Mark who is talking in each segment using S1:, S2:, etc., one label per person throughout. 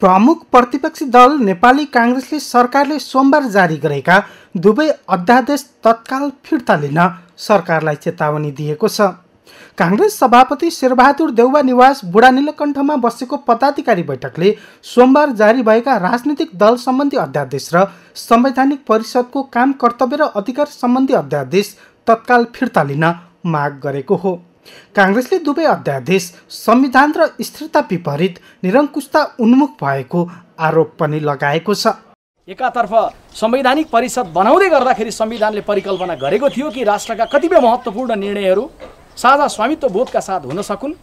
S1: प्रमुख प्रतिपक्षी दल नेपाली काङ्ग्रेसले सरकारले सोमबार जारी गरेका दुवै अध्यादेश तत्काल फिर्ता लिन सरकारलाई चेतावनी दिएको छ काङ्ग्रेस सभापति शेरबहादुर देउवा निवास बुढा नीलकण्ठमा बसेको पदाधिकारी बैठकले सोमबार जारी भएका राजनीतिक दल सम्बन्धी अध्यादेश र संवैधानिक परिषदको काम कर्तव्य र अधिकार सम्बन्धी अध्यादेश तत्काल फिर्ता लिन माग गरेको हो काङ्ग्रेसले दुवै अध्यादेश संविधान र स्थिरता विपरीत निरङ्कुशता उन्मुख भएको आरोप पनि लगाएको छ
S2: एकातर्फ संवैधानिक परिषद बनाउँदै गर्दाखेरि संविधानले परिकल्पना गरेको थियो कि राष्ट्रका कतिपय महत्त्वपूर्ण निर्णयहरू साझा स्वामित्व बोधका साथ हुन सकुन्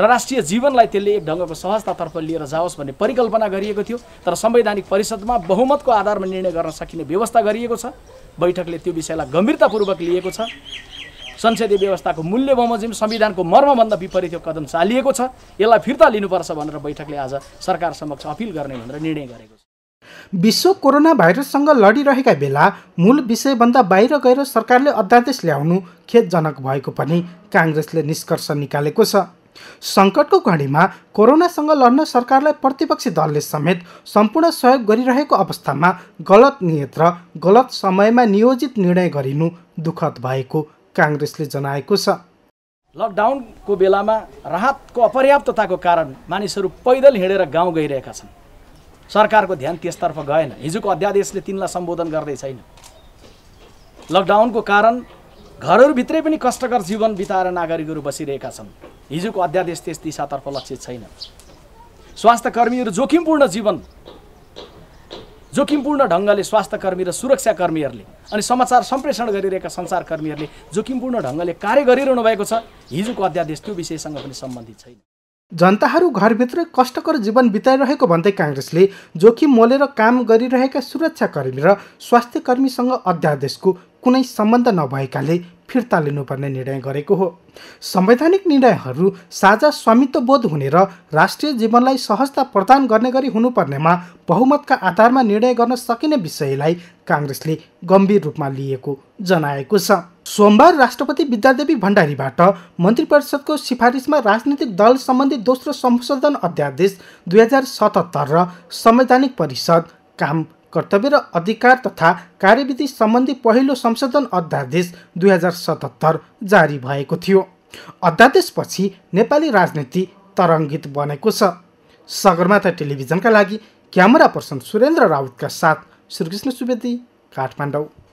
S2: र राष्ट्रिय जीवनलाई त्यसले एक ढङ्गको सहजतातर्फ लिएर जाओस् भन्ने परिकल्पना गरिएको थियो तर संवैधानिक परिषदमा बहुमतको आधारमा निर्णय गर्न सकिने व्यवस्था गरिएको छ बैठकले त्यो विषयलाई गम्भीरतापूर्वक लिएको छ संसदीय व्यवस्थाको मूल्य बमोजिम संविधानको मर्मभन्दा विपरीत यो कदम चालिएको छ यसलाई फिर्ता लिनुपर्छ भनेर बैठकले आज सरकार समक्ष अपिल गर्ने भनेर निर्णय गरेको
S1: छ विश्व कोरोना भाइरससँग लडिरहेका बेला मूल विषयभन्दा बाहिर गएर सरकारले अध्यादेश ल्याउनु खेदजनक भएको पनि काङ्ग्रेसले निष्कर्ष निकालेको छ सङ्कटको घडीमा कोरोनासँग लड्न सरकारलाई प्रतिपक्षी दलले समेत सम्पूर्ण सहयोग गरिरहेको अवस्थामा गलत नियत र गलत समयमा नियोजित निर्णय गरिनु दुःखद भएको काङ्ग्रेसले जनाएको छ
S2: लकडाउनको बेलामा राहतको अपर्याप्तताको कारण मानिसहरू पैदल हिँडेर गाउँ गइरहेका छन् सरकारको ध्यान त्यसतर्फ गएन हिजोको अध्यादेशले तिनलाई सम्बोधन गर्दै छैन लकडाउनको कारण घरहरूभित्रै पनि कष्टकर जीवन बिताएर नागरिकहरू बसिरहेका छन् हिजोको अध्यादेश त्यस दिशातर्फ लक्षित छैन स्वास्थ्य कर्मीहरू जोखिमपूर्ण जीवन जोखिमपूर्ण ढङ्गले स्वास्थ्यकर्मी र सुरक्षाकर्मीहरूले अनि समाचार सम्प्रेषण गरिरहेका संसारकर्मीहरूले जोखिमपूर्ण ढङ्गले कार्य गरिरहनु भएको छ हिजोको अध्यादेश त्यो विषयसँग पनि सम्बन्धित छैन
S1: जनताहरू घरभित्र कष्टकर जीवन बिताइरहेको भन्दै काङ्ग्रेसले जोखिम मोलेर काम गरिरहेका सुरक्षाकर्मी र स्वास्थ्यकर्मीसँग अध्यादेशको कुनै सम्बन्ध नभएकाले फिर्ता लिनुपर्ने निर्णय गरेको हो संवैधानिक निर्णयहरू साझा स्वामित्वबोध हुने र राष्ट्रिय जीवनलाई सहजता प्रदान गर्ने गरी हुनुपर्नेमा बहुमतका आधारमा निर्णय गर्न सकिने विषयलाई काङ्ग्रेसले गम्भीर रूपमा लिएको जनाएको छ सोमबार राष्ट्रपति विद्यादेवी भण्डारीबाट मन्त्री परिषदको सिफारिसमा राजनीतिक दल सम्बन्धी दोस्रो संशोधन अध्यादेश दुई हजार सतहत्तर र संवैधानिक परिषद काम कर्तव्य र अधिकार तथा कार्यविधि सम्बन्धी पहिलो संशोधन अध्यादेश दुई हजार सतहत्तर जारी भएको थियो अध्यादेशपछि नेपाली राजनीति तरङ्गित बनेको छ सगरमाथा टेलिभिजनका लागि क्यामरा पर्सन सुरेन्द्र राउतका साथ श्रीकृष्ण सुवेदी काठमाडौँ